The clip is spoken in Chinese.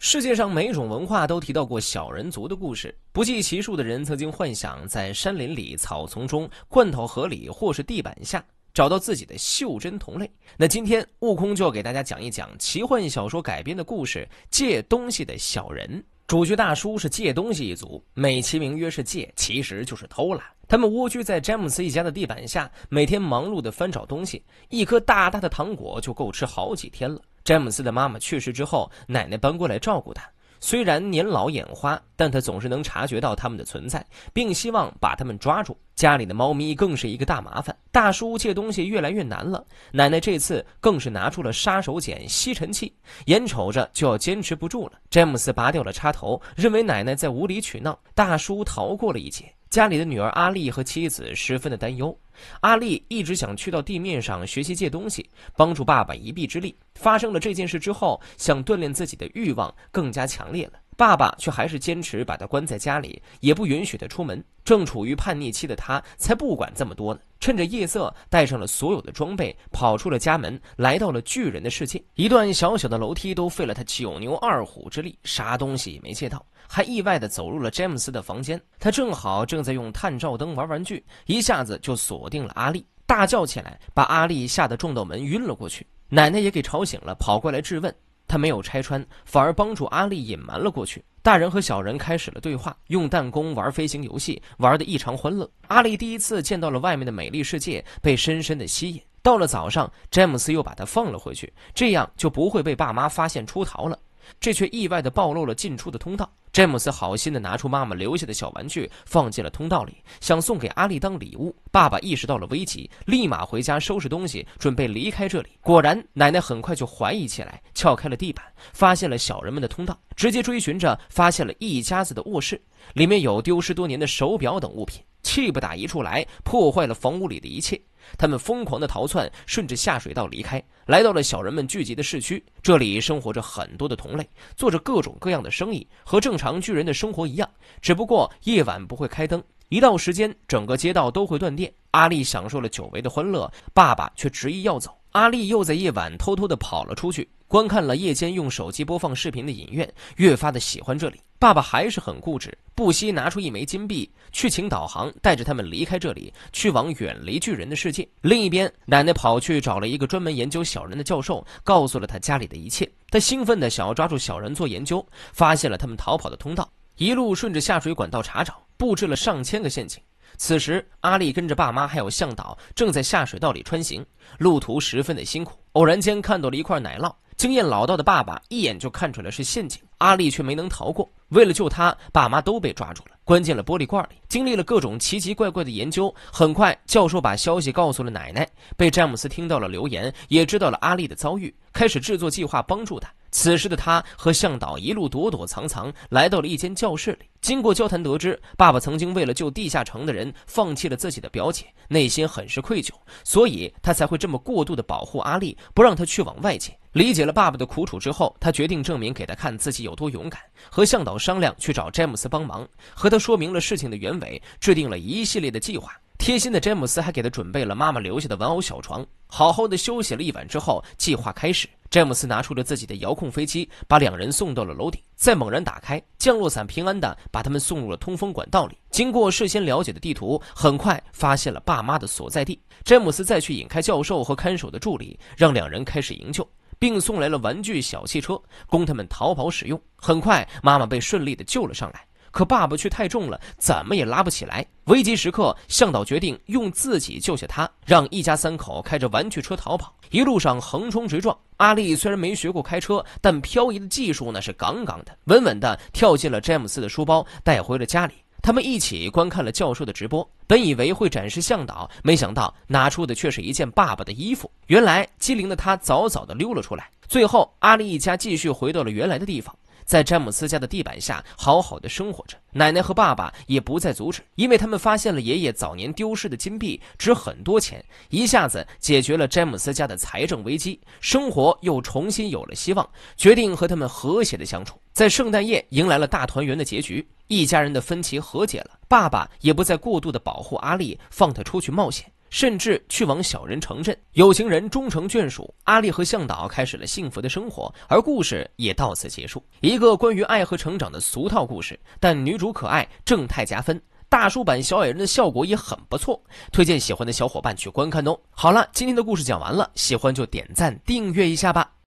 世界上每种文化都提到过小人族的故事，不计其数的人曾经幻想在山林里、草丛中、罐头盒里或是地板下找到自己的袖珍同类。那今天，悟空就要给大家讲一讲奇幻小说改编的故事——借东西的小人。主角大叔是借东西一族，美其名曰是借，其实就是偷懒。他们蜗居在詹姆斯一家的地板下，每天忙碌地翻找东西，一颗大大的糖果就够吃好几天了。詹姆斯的妈妈去世之后，奶奶搬过来照顾他。虽然年老眼花，但他总是能察觉到他们的存在，并希望把他们抓住。家里的猫咪更是一个大麻烦，大叔借东西越来越难了。奶奶这次更是拿出了杀手锏——吸尘器，眼瞅着就要坚持不住了。詹姆斯拔掉了插头，认为奶奶在无理取闹。大叔逃过了一劫。家里的女儿阿丽和妻子十分的担忧。阿丽一直想去到地面上学习借东西，帮助爸爸一臂之力。发生了这件事之后，想锻炼自己的欲望更加强烈了。爸爸却还是坚持把他关在家里，也不允许他出门。正处于叛逆期的他，才不管这么多呢。趁着夜色，带上了所有的装备，跑出了家门，来到了巨人的世界。一段小小的楼梯都费了他九牛二虎之力，啥东西也没借到，还意外的走入了詹姆斯的房间。他正好正在用探照灯玩玩具，一下子就锁定了阿丽，大叫起来，把阿丽吓得撞到门晕了过去。奶奶也给吵醒了，跑过来质问他，没有拆穿，反而帮助阿丽隐瞒了过去。大人和小人开始了对话，用弹弓玩飞行游戏，玩得异常欢乐。阿丽第一次见到了外面的美丽世界，被深深的吸引。到了早上，詹姆斯又把他放了回去，这样就不会被爸妈发现出逃了。这却意外的暴露了进出的通道。詹姆斯好心地拿出妈妈留下的小玩具，放进了通道里，想送给阿丽当礼物。爸爸意识到了危机，立马回家收拾东西，准备离开这里。果然，奶奶很快就怀疑起来，撬开了地板，发现了小人们的通道，直接追寻着，发现了一家子的卧室，里面有丢失多年的手表等物品。气不打一处来，破坏了房屋里的一切。他们疯狂的逃窜，顺着下水道离开，来到了小人们聚集的市区。这里生活着很多的同类，做着各种各样的生意，和正常巨人的生活一样，只不过夜晚不会开灯。一到时间，整个街道都会断电。阿丽享受了久违的欢乐，爸爸却执意要走。阿丽又在夜晚偷偷的跑了出去，观看了夜间用手机播放视频的影院，越发的喜欢这里。爸爸还是很固执，不惜拿出一枚金币去请导航，带着他们离开这里，去往远离巨人的世界。另一边，奶奶跑去找了一个专门研究小人的教授，告诉了他家里的一切。他兴奋地想要抓住小人做研究，发现了他们逃跑的通道，一路顺着下水管道查找，布置了上千个陷阱。此时，阿丽跟着爸妈还有向导，正在下水道里穿行，路途十分的辛苦。偶然间看到了一块奶酪。经验老道的爸爸一眼就看出来是陷阱，阿丽却没能逃过。为了救他，爸妈都被抓住了，关进了玻璃罐里。经历了各种奇奇怪怪的研究，很快教授把消息告诉了奶奶。被詹姆斯听到了留言，也知道了阿丽的遭遇，开始制作计划帮助他。此时的他和向导一路躲躲藏藏，来到了一间教室里。经过交谈，得知爸爸曾经为了救地下城的人，放弃了自己的表姐，内心很是愧疚，所以他才会这么过度的保护阿丽，不让他去往外界。理解了爸爸的苦楚之后，他决定证明给他看自己有多勇敢。和向导商量去找詹姆斯帮忙，和他说明了事情的原委，制定了一系列的计划。贴心的詹姆斯还给他准备了妈妈留下的玩偶小床，好好的休息了一晚之后，计划开始。詹姆斯拿出了自己的遥控飞机，把两人送到了楼顶，再猛然打开降落伞，平安的把他们送入了通风管道里。经过事先了解的地图，很快发现了爸妈的所在地。詹姆斯再去引开教授和看守的助理，让两人开始营救，并送来了玩具小汽车供他们逃跑使用。很快，妈妈被顺利的救了上来。可爸爸却太重了，怎么也拉不起来。危急时刻，向导决定用自己救下他，让一家三口开着玩具车逃跑。一路上横冲直撞，阿丽虽然没学过开车，但漂移的技术呢是杠杠的，稳稳的跳进了詹姆斯的书包，带回了家里。他们一起观看了教授的直播，本以为会展示向导，没想到拿出的却是一件爸爸的衣服。原来机灵的他早早的溜了出来。最后，阿丽一家继续回到了原来的地方。在詹姆斯家的地板下，好好的生活着。奶奶和爸爸也不再阻止，因为他们发现了爷爷早年丢失的金币，值很多钱，一下子解决了詹姆斯家的财政危机，生活又重新有了希望。决定和他们和谐的相处，在圣诞夜迎来了大团圆的结局，一家人的分歧和解了，爸爸也不再过度的保护阿丽，放他出去冒险。甚至去往小人城镇，有情人终成眷属。阿丽和向导开始了幸福的生活，而故事也到此结束。一个关于爱和成长的俗套故事，但女主可爱，正太加分，大叔版小矮人的效果也很不错，推荐喜欢的小伙伴去观看哦。好了，今天的故事讲完了，喜欢就点赞订阅一下吧。